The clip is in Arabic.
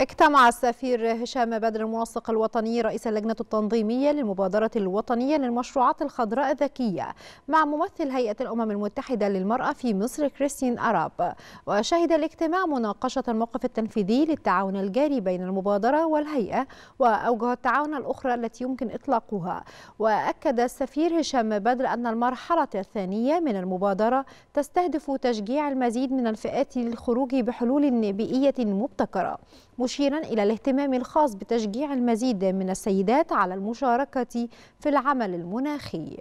اجتمع السفير هشام بدر المنسق الوطني رئيس اللجنة التنظيمية للمبادرة الوطنية للمشروعات الخضراء الذكية مع ممثل هيئة الأمم المتحدة للمرأة في مصر كريستين أراب وشهد الاجتماع مناقشة الموقف التنفيذي للتعاون الجاري بين المبادرة والهيئة وأوجه التعاون الأخرى التي يمكن إطلاقها وأكد السفير هشام بدر أن المرحلة الثانية من المبادرة تستهدف تشجيع المزيد من الفئات للخروج بحلول بيئية مبتكرة مشيرا إلى الاهتمام الخاص بتشجيع المزيد من السيدات على المشاركة في العمل المناخي